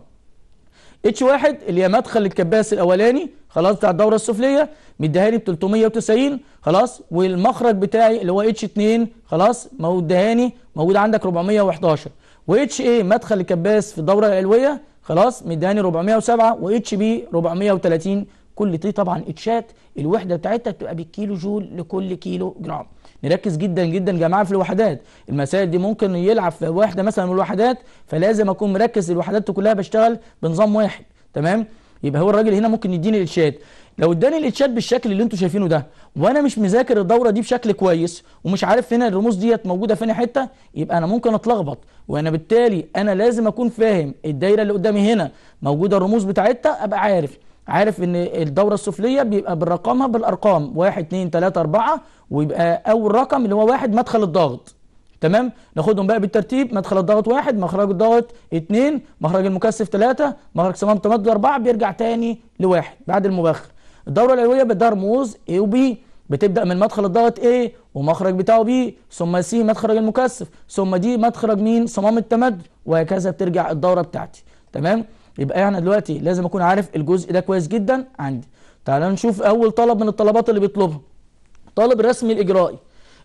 [SPEAKER 1] اتش 1 اللي هي مدخل الكباس الاولاني خلاص بتاع الدوره السفليه مديها لي ب 390 خلاص والمخرج بتاعي اللي هو اتش 2 خلاص مديها لي موجود عندك 411 واتش اي مدخل الكباس في الدوره العلويه خلاص مديها لي 407 واتش بي 430 كل دي طبعا اتشات الوحده بتاعتها بتبقى بالكيلو جول لكل كيلو جرام نركز جدا جدا يا جماعه في الوحدات المسائل دي ممكن يلعب في وحده مثلا من الوحدات فلازم اكون مركز الوحدات كلها بشتغل بنظام واحد تمام يبقى هو الراجل هنا ممكن يديني الارشاد لو اداني الارشاد بالشكل اللي انتم شايفينه ده وانا مش مذاكر الدوره دي بشكل كويس ومش عارف هنا الرموز ديت موجوده فين حته يبقى انا ممكن اتلخبط وانا بالتالي انا لازم اكون فاهم الدايره اللي قدامي هنا موجوده الرموز بتاعتها ابقى عارف عارف ان الدوره السفليه بيبقى بنرقمها بالارقام 1 2 3 4 ويبقى اول رقم اللي هو 1 مدخل الضغط تمام ناخدهم بقى بالترتيب مدخل الضغط 1 مخرج الضغط 2 مخرج المكثف 3 مخرج صمام التمدد 4 بيرجع تاني لواحد بعد المباخر الدورة العلوية بدها رموز A و B بتبدأ من مدخل الضغط A ومخرج بتاعه B ثم C مدخل المكثف ثم D مدخل مين صمام التمدد وهكذا بترجع الدورة بتاعتي تمام يبقى يعني دلوقتي لازم اكون عارف الجزء ده كويس جدا عندي تعالى نشوف اول طلب من الطلبات اللي بيطلبها طالب الرسم الاجرائي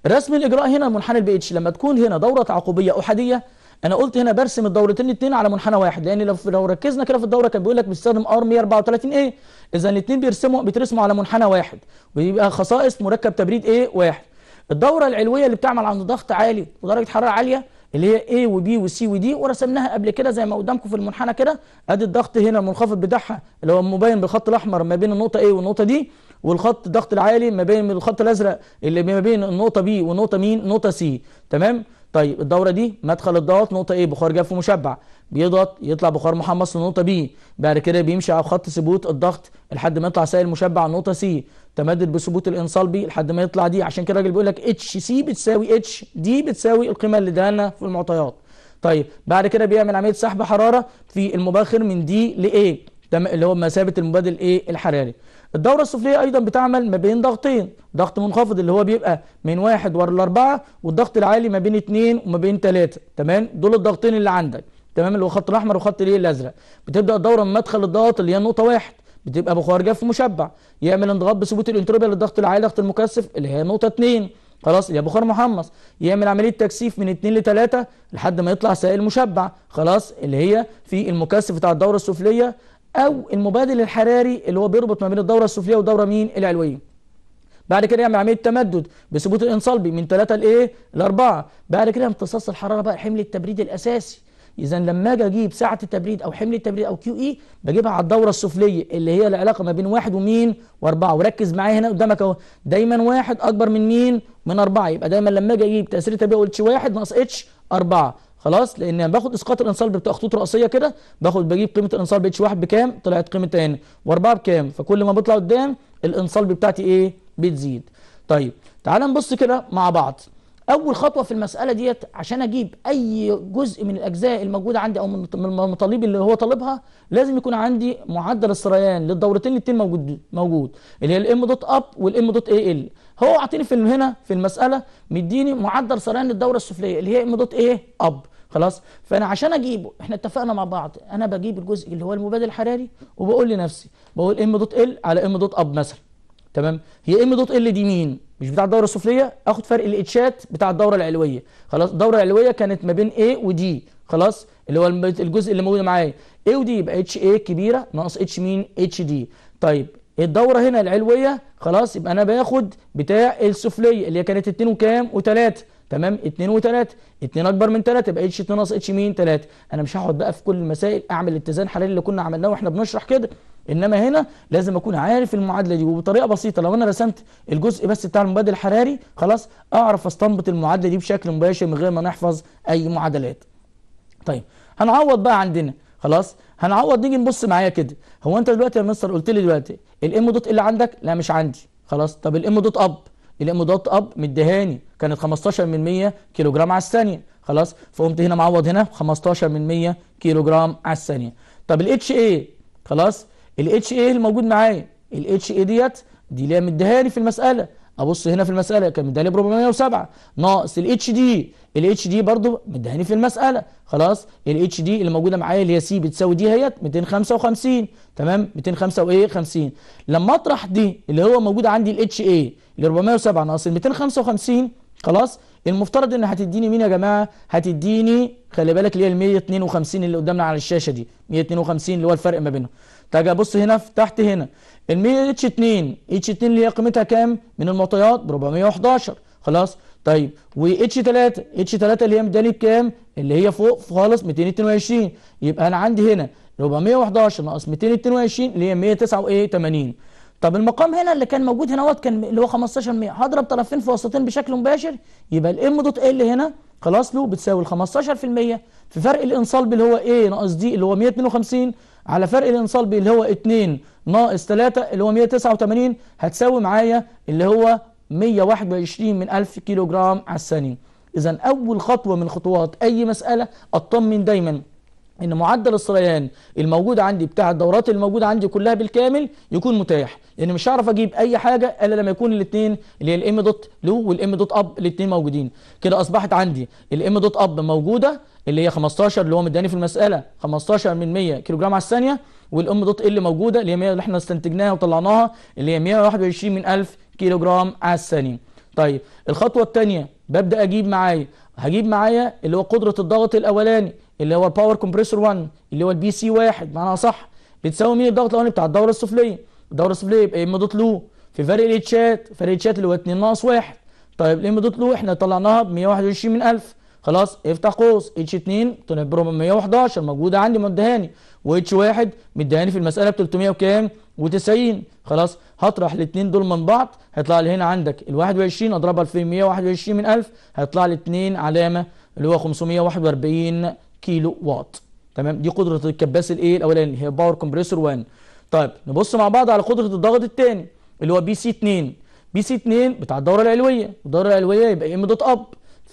[SPEAKER 1] رسم الاجراء هنا منحنى البي اتش لما تكون هنا دوره تعاقبيه احاديه انا قلت هنا برسم الدورتين الاثنين على منحنى واحد لان لو لو ركزنا كده في الدوره كان بيقول لك بيستخدم ار 134 اي اذا الاثنين بيرسموا بيترسموا على منحنى واحد ويبقى خصائص مركب تبريد ايه واحد الدوره العلويه اللي بتعمل عند ضغط عالي ودرجه حراره عاليه اللي هي A وB وC وD ورسمناها قبل كده زي ما قدامكم في المنحنى كده ادي الضغط هنا المنخفض بتاعها اللي هو مبين بالخط الاحمر ما بين النقطه A والنقطه دي والخط الضغط العالي ما بين الخط الازرق اللي ما بين النقطه B والنقطه مين النقطه C تمام طيب الدوره دي مدخل الضغط نقطه ايه بخار جاف ومشبع بيضغط يطلع بخار محمص لنقطه بي بعد كده بيمشي على خط ثبوت الضغط لحد ما يطلع سائل مشبع نقطه سي تمدد بثبوت الانصال بي لحد ما يطلع دي عشان كده الراجل بيقول لك اتش سي بتساوي اتش دي بتساوي القيمه اللي دهنا في المعطيات طيب بعد كده بيعمل عمليه سحب حراره في المباخر من دي لايه اللي هو مثابه المبادل ايه الحراري الدورة السفلية أيضا بتعمل ما بين ضغطين ضغط منخفض اللي هو بيبقى من واحد ورا الأربعة والضغط العالي ما بين اتنين وما بين تلاتة تمام دول الضغطين اللي عندك تمام اللي هو خط الأحمر وخط الايه الأزرق بتبدأ الدورة من مدخل الضغط اللي هي النقطة واحد بتبقى بخار جاف مشبع يعمل انضغاط بثبوت الانتروبيا للضغط العالي ضغط المكثف اللي هي نقطة اتنين خلاص يا بخار محمص يعمل عمليه تكثيف من اثنين لثلاثة لحد ما يطلع سائل مشبع خلاص اللي هي في المكثف بتاع الدوره السفليه او المبادل الحراري اللي هو بيربط ما بين الدوره السفليه والدوره مين العلويه بعد كده يعمل عمليه تمدد بثبوت الانصلبي من 3 لايه لاربعه بعد كده امتصاص الحراره بقى حمل التبريد الاساسي اذا لما اجي اجيب ساعة التبريد او حمل التبريد او كيو اي بجيبها على الدوره السفليه اللي هي العلاقه ما بين واحد ومين واربعه وركز معايا هنا قدامك اهو دايما واحد اكبر من مين من اربعه يبقى دايما لما اجي اجيب تاثير التبريد اقول اتش واحد ناقص اتش اربعه خلاص لان انا باخد اسقاط بتاع خطوط راسيه كده باخد بجيب قيمه الانصار باتش 1 بكام طلعت قيمه هنا واربعه بكام فكل ما بطلع قدام الانصار بتاعتي ايه بتزيد طيب تعال نبص كده مع بعض اول خطوه في المساله ديت عشان اجيب اي جزء من الاجزاء الموجوده عندي او من المطالب اللي هو طالبها لازم يكون عندي معدل السريان للدورتين الاثنين موجود موجود اللي هي الام دوت اب والام دوت اي ال هو اعطيني في هنا في المساله مديني معدل سريان للدوره السفليه اللي هي ام دوت ايه اب خلاص فانا عشان اجيبه احنا اتفقنا مع بعض انا بجيب الجزء اللي هو المبادل الحراري وبقول لنفسي بقول ام دوت ال على ام دوت اب مثلا تمام هي ام دوت ال دي مين مش بتاع الدوره السفليه اخد فرق الاتشات بتاع الدوره العلويه خلاص الدوره العلويه كانت ما بين A ودي خلاص اللي هو الجزء اللي موجود معايا A ودي يبقى اتش A كبيره ناقص اتش مين اتش دي طيب الدوره هنا العلويه خلاص يبقى انا باخد بتاع السفليه اللي هي كانت 2 وكام و3 تمام 2 و3 2 اكبر من 3 يبقى اتش 2 ناقص اتش مين 3 انا مش هقعد بقى في كل المسائل اعمل اتزان حراري اللي كنا عملناه واحنا بنشرح كده انما هنا لازم اكون عارف المعادله دي وبطريقه بسيطه لو انا رسمت الجزء بس بتاع المبادل الحراري خلاص اعرف استنبط المعادله دي بشكل مباشر من غير ما نحفظ اي معادلات طيب هنعوض بقى عندنا خلاص هنعوض نيجي نبص معايا كده هو انت دلوقتي يا مستر قلت لي دلوقتي الام دوت اللي عندك لا مش عندي خلاص طب الام دوت اب الامداد اب مديهاني كانت 15 من 100 كيلو جرام على الثانيه خلاص فقمت هنا معوض هنا 15 من 100 كيلو جرام على الثانيه طب الاتش اي خلاص الاتش اي الموجود معايا الاتش اي ديت دي اللي مديهاني في المساله ابص هنا في المساله كان مداني ب 407 ناقص الاتش دي الاتش دي برضو مداني في المساله خلاص الاتش دي اللي موجوده معايا اللي هي سي بتساوي دي اهيت 255 تمام 205 وايه 50 لما اطرح دي اللي هو موجود عندي الاتش اي ال 407 ناقص 255 خلاص المفترض ان هتديني مين يا جماعه هتديني خلي بالك اللي هي ال 152 اللي قدامنا على الشاشه دي 152 اللي هو الفرق ما بينهم تاجي ابص هنا في تحت هنا الميل اتش 2 اتش 2 اللي هي قيمتها كام من المعطيات ب 411 خلاص طيب و اتش 3 اتش 3 اللي هي مداني بكام اللي هي فوق خالص 222 يبقى انا عندي هنا 411 ناقص 222 اللي هي 189 طب المقام هنا اللي كان موجود هنا اهوت كان اللي هو 15 100 هضرب طرفين في وسطين بشكل مباشر يبقى الام دوت ال هنا خلاص له بتساوي ال 15% في فرق الانصال اللي هو ايه ناقص دي اللي هو 152 على فرق الانصال اللي هو 2 ناقص 3 اللي هو 189 هتساوي معايا اللي هو 121 من 1000 كيلو جرام على الثانية إذا أول خطوة من خطوات أي مسألة أطمن دايما إن معدل السريان الموجود عندي بتاع الدورات الموجودة عندي كلها بالكامل يكون متاح لأن يعني مش هعرف أجيب أي حاجة إلا لما يكون الاثنين اللي هي الام دوت لو والام دوت أب الاثنين موجودين كده أصبحت عندي الام دوت أب موجودة اللي هي 15 اللي هو مداني في المساله 15 من 100 كيلو جرام على الثانيه والام دوت ال موجوده اللي هي 100 اللي احنا استنتجناها وطلعناها اللي هي 121 من 1000 كيلو جرام على الثانيه طيب الخطوه الثانيه ببدا اجيب معايا هجيب معايا اللي هو قدره الضغط الاولاني اللي هو الباور كومبريسور 1 اللي هو البي سي 1 معناها صح بتساوي مين الضغط الاولاني بتاع الدوره السفليه الدوره السفليه يبقى ام دوت لو في فرق الاتشات فرق الاتشات اللي هو 2 ناقص 1 طيب الام دوت لو احنا طلعناها ب 121 من 1000 خلاص افتح قوس اتش 2 من 111 موجوده عندي مدهاني واتش 1 مدهاني في المساله ب 300 وكام؟ و90 خلاص هطرح الاثنين دول من بعض هيطلع لي هنا عندك ال 21 اضربها في 121 من 1000 هيطلع لي اثنين علامه اللي هو 541 كيلو واط تمام دي قدره الكباس الايه الاولاني هي باور كومبريسور 1 طيب نبص مع بعض على قدره الضغط الثاني اللي هو بي سي 2 بي سي 2 بتاع الدوره العلويه الدوره العلويه يبقى ام دوت اب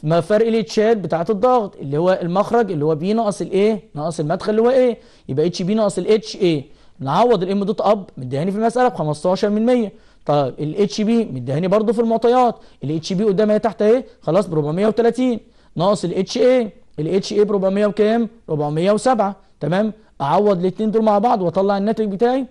[SPEAKER 1] ما فرق الاتشات بتاعه الضغط اللي هو المخرج اللي هو بي ناقص الايه ناقص المدخل اللي هو ايه يبقى اتش بي ناقص الاتش ايه نعوض الام دوت اب مديهاني في المساله ب 15 من 100 طيب الاتش بي مديهاني برضه في المعطيات الاتش بي قدام اهي تحت اهي خلاص ب 430 ناقص الاتش اي الاتش اي ب 400 وكام 407 تمام اعوض الاثنين دول مع بعض واطلع الناتج بتاعي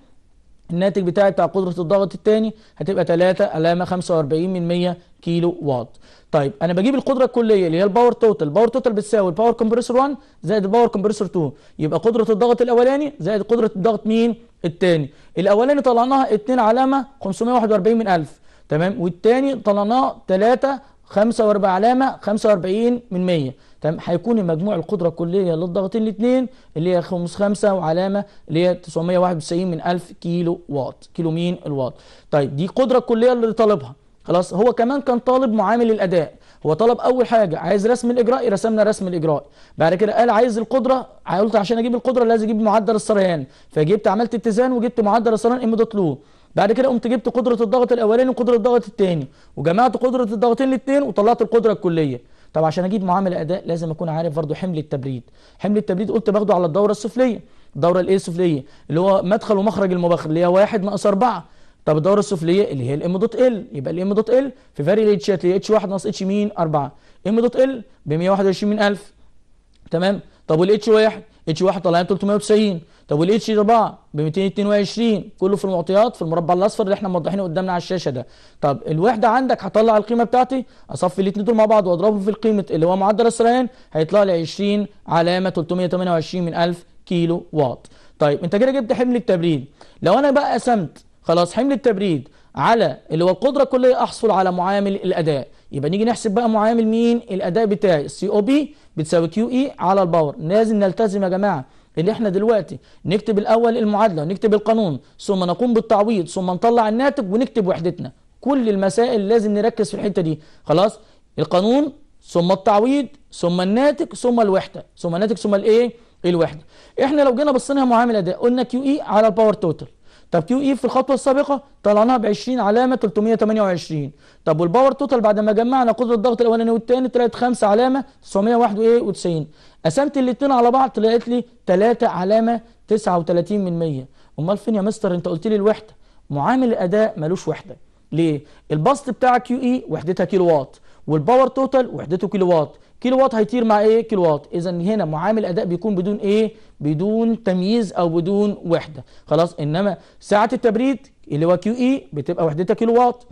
[SPEAKER 1] الناتج بتاعي بتاع قدرة الضغط الثاني هتبقى 3 علامة 45 من 100 كيلو واط طيب انا بجيب القدرة الكلية اللي هي الباور توتال الباور توتال بتساوي الباور كومبريسور 1 زائد الباور كومبريسور 2 يبقى قدرة الضغط الاولاني زائد قدرة الضغط مين الثاني الاولاني طلعناها 2 علامة 541 من 1000 تمام والثاني طلعناه 3 45 علامة 45 من 100 تمام هيكون مجموع القدره الكليه للضغطين الاثنين اللي هي 5 5 وعلامه اللي هي 991 من 1000 كيلو واط كيلو مين الواط طيب دي قدره الكليه اللي طالبها خلاص هو كمان كان طالب معامل الاداء هو طلب اول حاجه عايز رسم الاجراء رسمنا رسم الاجراء بعد كده قال عايز القدره قلت عشان اجيب القدره لازم اجيب معدل السريان فجبت عملت اتزان وجبت معدل السريان ام دوت لو بعد كده قمت جبت قدره الضغط الاولاني وقدره الضغط الثاني وجمعت قدره الضغطين الاثنين وطلعت القدره الكليه طب عشان اجيب معامل اداء لازم اكون عارف برضو حمل التبريد حمل التبريد قلت باخده على الدوره السفليه الدوره الايه السفليه اللي هو مدخل ومخرج المبخر اللي هي 1 ناقص 4 طب الدوره السفليه اللي هي الام دوت ال يبقى الام دوت ال في فاري هي اتش 1 ناقص اتش مين 4 ام دوت ال ب 121 من 1000 تمام طب والاتش 1 اتش 1 طالعين 390 طب والاتش ده 4 ب 222 كله في المعطيات في المربع الاصفر اللي احنا موضحينه قدامنا على الشاشه ده طب الوحده عندك هطلع القيمه بتاعتي اصفي الاثنين دول مع بعض واضربهم في القيمه اللي هو معدل السريان هيطلع لي 20 علامه 328 من 1000 كيلو واط طيب انت كده جبت حمل التبريد لو انا بقى قسمت خلاص حمل التبريد على اللي هو القدره الكليه احصل على معامل الاداء يبقى نيجي نحسب بقى معامل مين الاداء بتاعي السي او بي بتساوي كيو اي e على الباور لازم نلتزم يا جماعه اللي احنا دلوقتي نكتب الاول المعادله ونكتب القانون ثم نقوم بالتعويض ثم نطلع الناتج ونكتب وحدتنا كل المسائل لازم نركز في الحته دي خلاص القانون ثم التعويض ثم الناتج ثم الوحده ثم الناتج ثم الايه الوحده احنا لو جينا بصينا معامله ده قلنا كيو اي e على الباور توتال طب كيو اي في الخطوه السابقه طلعناها ب 20 علامه 328 طب والباور توتال بعد ما جمعنا قدره الضغط الاولاني والثاني طلعت 5 علامه 991 قسمت الاثنين على بعض طلعت لي 3 علامه 39 من 100 امال فين يا مستر انت قلت لي الوحده معامل الاداء ملوش وحده ليه البسط بتاع كيو اي وحدتها كيلو وات والباور توتال وحدته كيلو وات كيلو وات هيطير مع ايه كيلو وات اذا هنا معامل اداء بيكون بدون ايه بدون تمييز او بدون وحده خلاص انما ساعه التبريد اللي هو كيو اي بتبقى وحدتها كيلو وات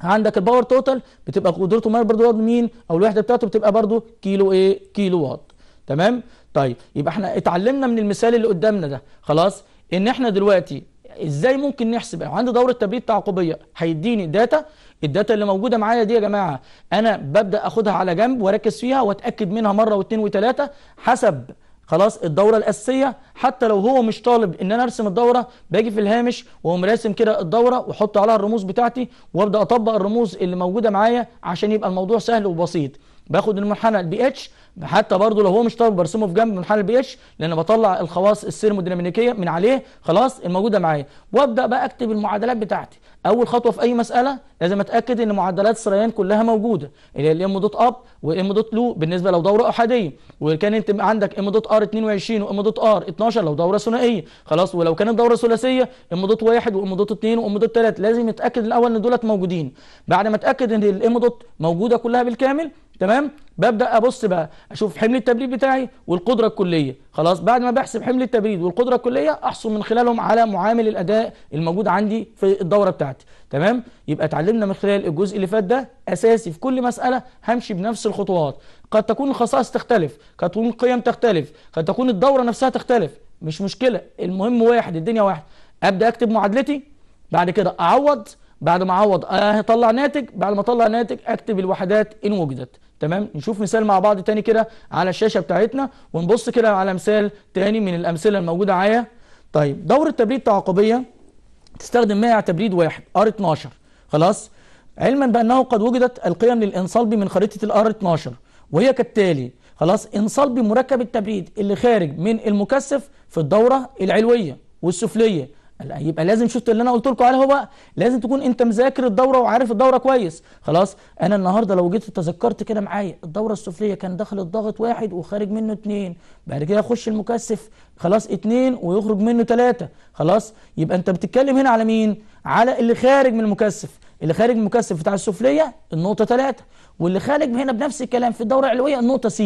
[SPEAKER 1] عندك الباور توتال بتبقى قدرته مال برضه مين او الوحده بتاعته بتبقى برضه كيلو ايه كيلو وات تمام طيب يبقى احنا اتعلمنا من المثال اللي قدامنا ده خلاص ان احنا دلوقتي ازاي ممكن نحسب لو يعني عندي دوره تبريد تعاقبيه هيديني داتا الداتا اللي موجوده معايا دي يا جماعه انا ببدا اخدها على جنب واركز فيها واتاكد منها مره واثنين وثلاثه حسب خلاص الدورة الأساسية حتى لو هو مش طالب إن أنا أرسم الدورة باجي في الهامش وأقوم راسم كده الدورة وأحط عليها الرموز بتاعتي وأبدأ أطبق الرموز اللي موجودة معايا عشان يبقى الموضوع سهل وبسيط باخد المنحنى البي اتش حتى برضو لو هو مش طالب برسمه في جنب منحنى البي اتش لان بطلع الخواص السيرموديناميكيه من عليه خلاص الموجوده معايا وابدا بقى اكتب المعادلات بتاعتي اول خطوه في اي مساله لازم اتاكد ان معدلات السريان كلها موجوده اللي هي الام دوت اب والام دوت لو بالنسبه لو دوره احاديه وكان انت عندك ام دوت ار 22 وام دوت ار 12 لو دوره ثنائيه خلاص ولو كانت دوره ثلاثيه ام دوت واحد وام دوت 2 وام دوت 3 لازم اتاكد الاول ان دولت موجودين بعد ما اتاكد ان الام دوت موجوده كلها بالكامل تمام ببدا ابص بقى اشوف حمل التبريد بتاعي والقدره الكليه خلاص بعد ما بحسب حمل التبريد والقدره الكليه احصل من خلالهم على معامل الاداء الموجود عندي في الدوره بتاعتي تمام يبقى اتعلمنا من خلال الجزء اللي فات ده اساسي في كل مساله همشي بنفس الخطوات قد تكون الخصائص تختلف قد تكون القيم تختلف قد تكون الدوره نفسها تختلف مش مشكله المهم واحد الدنيا واحد ابدا اكتب معادلتي بعد كده اعوض بعد ما اعوض اطلع ناتج بعد ما اطلع ناتج اكتب الوحدات ان وجدت تمام نشوف مثال مع بعض تاني كده على الشاشه بتاعتنا ونبص كده على مثال تاني من الامثله الموجوده معايا طيب دوره تبريد تعاقبيه تستخدم مائع تبريد واحد ار 12 خلاص علما بانه قد وجدت القيم للانصلبي من خريطه الار 12 وهي كالتالي خلاص انصلبي مركب التبريد اللي خارج من المكثف في الدوره العلويه والسفليه لا يبقى لازم شفت اللي انا قلت لكم عليه بقى لازم تكون انت مذاكر الدوره وعارف الدوره كويس خلاص انا النهارده لو جيت تذكرت كده معايا الدوره السفليه كان داخل الضغط واحد وخارج منه اتنين بعد كده يخش المكثف خلاص اتنين ويخرج منه تلاته خلاص يبقى انت بتتكلم هنا على مين على اللي خارج من المكثف اللي خارج من المكثف بتاع السفليه النقطه تلاته واللي خارج هنا بنفس الكلام في الدوره العلويه النقطه س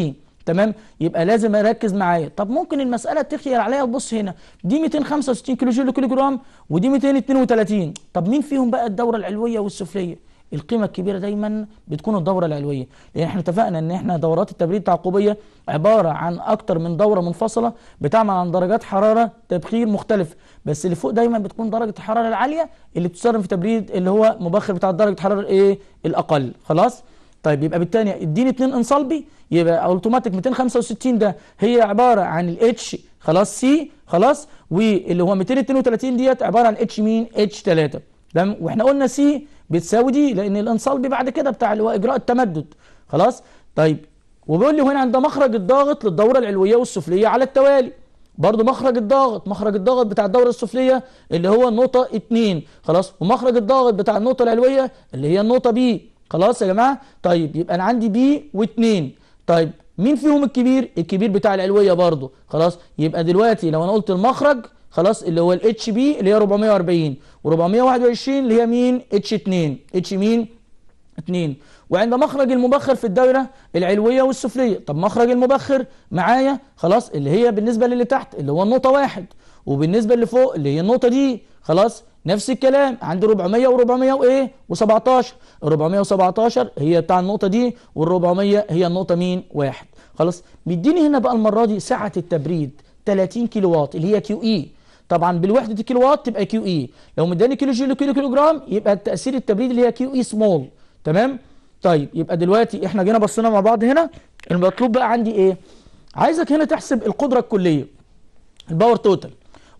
[SPEAKER 1] تمام يبقى لازم اركز معايا طب ممكن المساله تخير عليا تبص هنا دي 265 كيلو جول لكل جرام ودي 232 طب مين فيهم بقى الدوره العلويه والسفليه القيمه الكبيره دايما بتكون الدوره العلويه لان احنا اتفقنا ان احنا دورات التبريد التعقبيه عباره عن اكتر من دوره منفصله بتعمل عن درجات حراره تبخير مختلف بس اللي فوق دايما بتكون درجه الحراره العاليه اللي بتستخدم في تبريد اللي هو مبخر بتاع درجه الحراره الايه الاقل خلاص طيب يبقى بالتالي اديني 2 انصلبي يبقى اوتوماتيك 265 ده هي عباره عن الاتش خلاص سي خلاص واللي هو 232 ديت عباره عن اتش مين اتش 3 تمام واحنا قلنا سي بتساوي دي لان الانصلبي بعد كده بتاع اللي هو اجراء التمدد خلاص طيب وبيقول لي هنا عند مخرج الضاغط للدوره العلويه والسفليه على التوالي برضه مخرج الضاغط مخرج الضاغط بتاع الدوره السفليه اللي هو النقطه 2 خلاص ومخرج الضاغط بتاع النقطه العلويه اللي هي النقطه بي خلاص يا جماعه طيب يبقى انا عندي بي واثنين طيب مين فيهم الكبير الكبير بتاع العلويه برضه خلاص يبقى دلوقتي لو انا قلت المخرج خلاص اللي هو الاتش بي اللي هي 440 و421 اللي هي مين اتش 2 اتش مين 2 وعند مخرج المبخر في الدايره العلويه والسفليه طب مخرج المبخر معايا خلاص اللي هي بالنسبه للي تحت اللي هو النقطه واحد وبالنسبه اللي فوق اللي هي النقطه دي خلاص نفس الكلام عندي 400 و400 وايه و17 417 هي بتاع النقطه دي وال400 هي النقطه مين واحد خلاص مديني هنا بقى المره دي سعه التبريد 30 كيلو وات اللي هي كيو اي طبعا بالوحده الكيلو وات تبقى كيو اي لو مداني كيلو جيل كيلو كيلو جرام يبقى التاثير التبريد اللي هي كيو اي سمول تمام طيب يبقى دلوقتي احنا جينا بصينا مع بعض هنا المطلوب بقى عندي ايه عايزك هنا تحسب القدره الكليه الباور توتال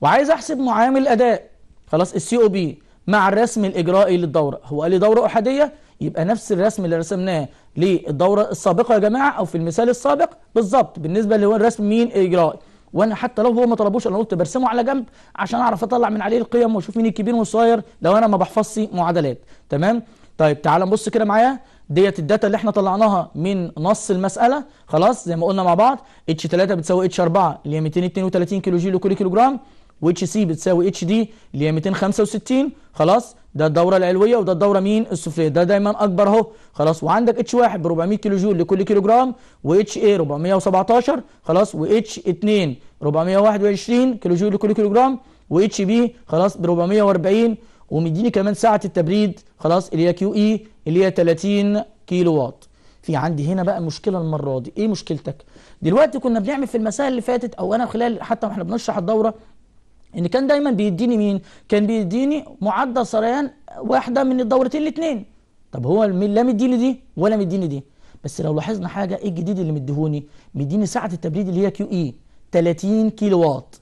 [SPEAKER 1] وعايز احسب معامل الاداء خلاص السي او بي مع الرسم الاجرائي للدوره هو قال لي دوره احاديه يبقى نفس الرسم اللي رسمناه للدوره السابقه يا جماعه او في المثال السابق بالظبط بالنسبه اللي هو الرسم مين اجرائي وانا حتى لو هو ما طلبوش انا قلت برسمه على جنب عشان اعرف اطلع من عليه القيم واشوف مين الكبير والصغير لو انا ما بحفظش معادلات تمام طيب تعال نبص كده معايا ديت الداتا اللي احنا طلعناها من نص المساله خلاص زي ما قلنا مع بعض اتش 3 بتساوي اتش 4 اللي هي 232 كيلو جول لكل كيلو جرام واتش سي بتساوي اتش دي اللي هي 265 خلاص ده الدوره العلويه وده الدوره مين السفليه ده دايما اكبر اهو خلاص وعندك اتش 1 ب 400 كيلو جول لكل كيلو جرام واتش اي 417 خلاص واتش 2 421 كيلو جول لكل كيلو جرام واتش بي خلاص ب 440 ومديني كمان سعه التبريد خلاص اللي هي كيو اي e اللي هي 30 كيلو واط في عندي هنا بقى مشكله المره دي ايه مشكلتك دلوقتي كنا بنعمل في المسائل اللي فاتت او انا خلال حتى واحنا بنشرح الدوره ان كان دايما بيديني مين كان بيديني معدل سريان واحده من الدورتين الاثنين طب هو لا مديني دي ولا مديني دي بس لو لاحظنا حاجه ايه الجديد اللي مديهوني مديني سعه التبريد اللي هي كيو اي 30 كيلو وات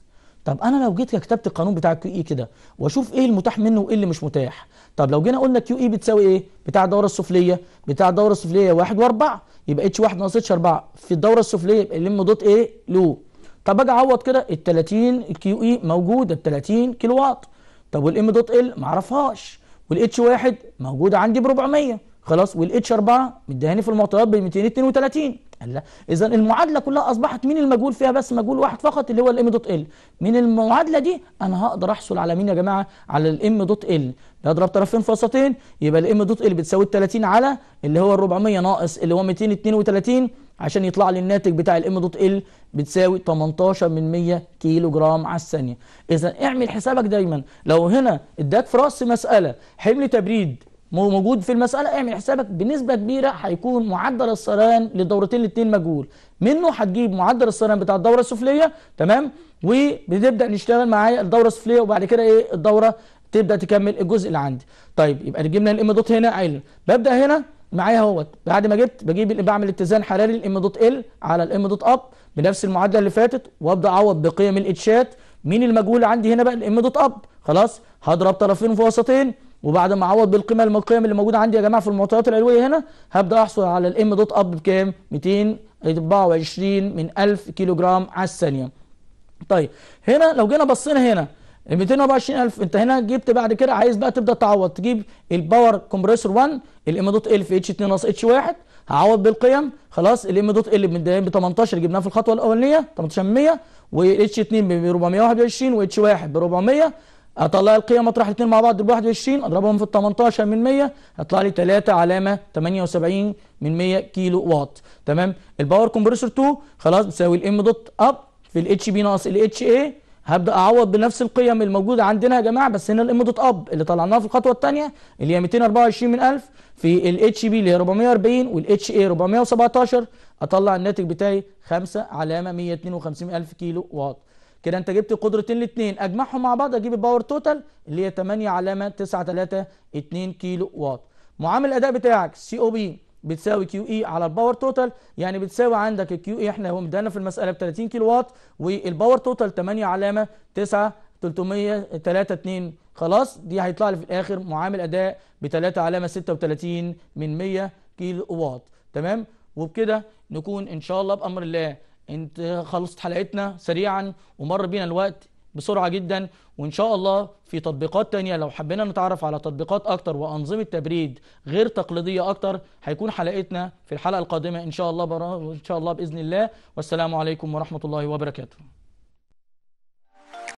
[SPEAKER 1] طب انا لو جيت كتبت القانون بتاع الكيو اي كده واشوف ايه المتاح منه وايه اللي مش متاح طب لو جينا قلنا كيو اي بتساوي ايه بتاع الدوره السفليه بتاع الدوره السفليه 1 و4 يبقى اتش 1 ناقص اتش 4 في الدوره السفليه يبقى الام دوت ايه لو طب اجي اعوض كده ال 30 كيو اي e موجوده ب 30 كيلو واط طب والام دوت ال ما اعرفهاش والاتش 1 موجوده عندي ب 400 خلاص والاتش 4 مديهاني في المعطيات ب 232 قال لا اذا المعادله كلها اصبحت مين المجهول فيها بس مجهول واحد فقط اللي هو الام دوت ال من المعادله دي انا هقدر احصل على مين يا جماعه على الام دوت ال ده اضرب طرفين فاصلتين يبقى الام دوت ال بتساوي ال 30 على اللي هو ال 400 ناقص اللي هو 232 عشان يطلع لي الناتج بتاع الام دوت ال بتساوي 18 من 100 كيلو جرام على الثانيه اذا اعمل حسابك دايما لو هنا اداك في راس مساله حمل تبريد موجود في المسألة اعمل حسابك بنسبة كبيرة هيكون معدل السران للدورتين الاثنين مجهول منه هتجيب معدل السران بتاع الدورة السفلية تمام وبنبدأ نشتغل معايا الدورة السفلية وبعد كده ايه الدورة تبدأ تكمل الجزء اللي عندي طيب يبقى جبنا الام دوت هنا عيل ببدأ هنا معايا اهوت بعد ما جبت بجيب بعمل اتزان حراري الام دوت ال على الام دوت اب بنفس المعادله اللي فاتت وابدا اعوض بقيم الاتشات مين المجهول عندي هنا بقى الام دوت اب خلاص هضرب طرفين في وسطين وبعد ما اعوض بالقيمه القيم اللي موجوده عندي يا جماعه في المعطيات العلويه هنا هبدا احصل على الام دوت اب بكام 224 من 1000 كيلو جرام على الثانيه طيب هنا لو جينا بصينا هنا ال 224000 انت هنا جبت بعد كده عايز بقى تبدا تعوض تجيب الباور كومبريسور 1 الام دوت ال في اتش 2 ناقص اتش 1 هعوض بالقيم خلاص الام دوت ال ب 18 اللي جبناها في الخطوه الاولانيه 1800 والاتش 2 ب 421 واتش 1 ب 400 اطلع القيم اطرح الاثنين مع بعض ب 21 اضربهم في ال 18 من 100 هيطلع لي 3 علامه 78 من 100 كيلو واط تمام الباور كومبريسور 2 خلاص بتساوي الام دوت اب في الاتش بي ناقص الاتش اي هبدا اعوض بنفس القيم الموجوده عندنا يا جماعه بس هنا دوت اب اللي طلعناها في الخطوه الثانيه اللي هي 224 من 1000 في الاتش بي اللي هي 440 والاتش اي 417 اطلع الناتج بتاعي 5 علامه 152000 كيلو واط كده انت جبت قدرتين الاثنين اجمعهم مع بعض اجيب الباور توتال اللي هي 8 علامه 932 كيلو واط معامل الاداء بتاعك سي او بي بتساوي كيو اي على الباور توتال يعني بتساوي عندك الكيو اي احنا هو مدانا في المساله ب 30 كيلو وات والباور توتال 8 علامه 9 303 2 خلاص دي هيطلع لي في الاخر معامل اداء ب 3 علامه 36 من 100 كيلو وات تمام وبكده نكون ان شاء الله بامر الله انت خلصت حلقتنا سريعا ومر بينا الوقت بسرعه جدا وان شاء الله في تطبيقات تانية لو حبينا نتعرف على تطبيقات اكتر وانظمة تبريد غير تقليدية اكتر هيكون حلقتنا في الحلقة القادمة ان شاء الله برا... ان شاء الله باذن الله والسلام عليكم ورحمة الله وبركاته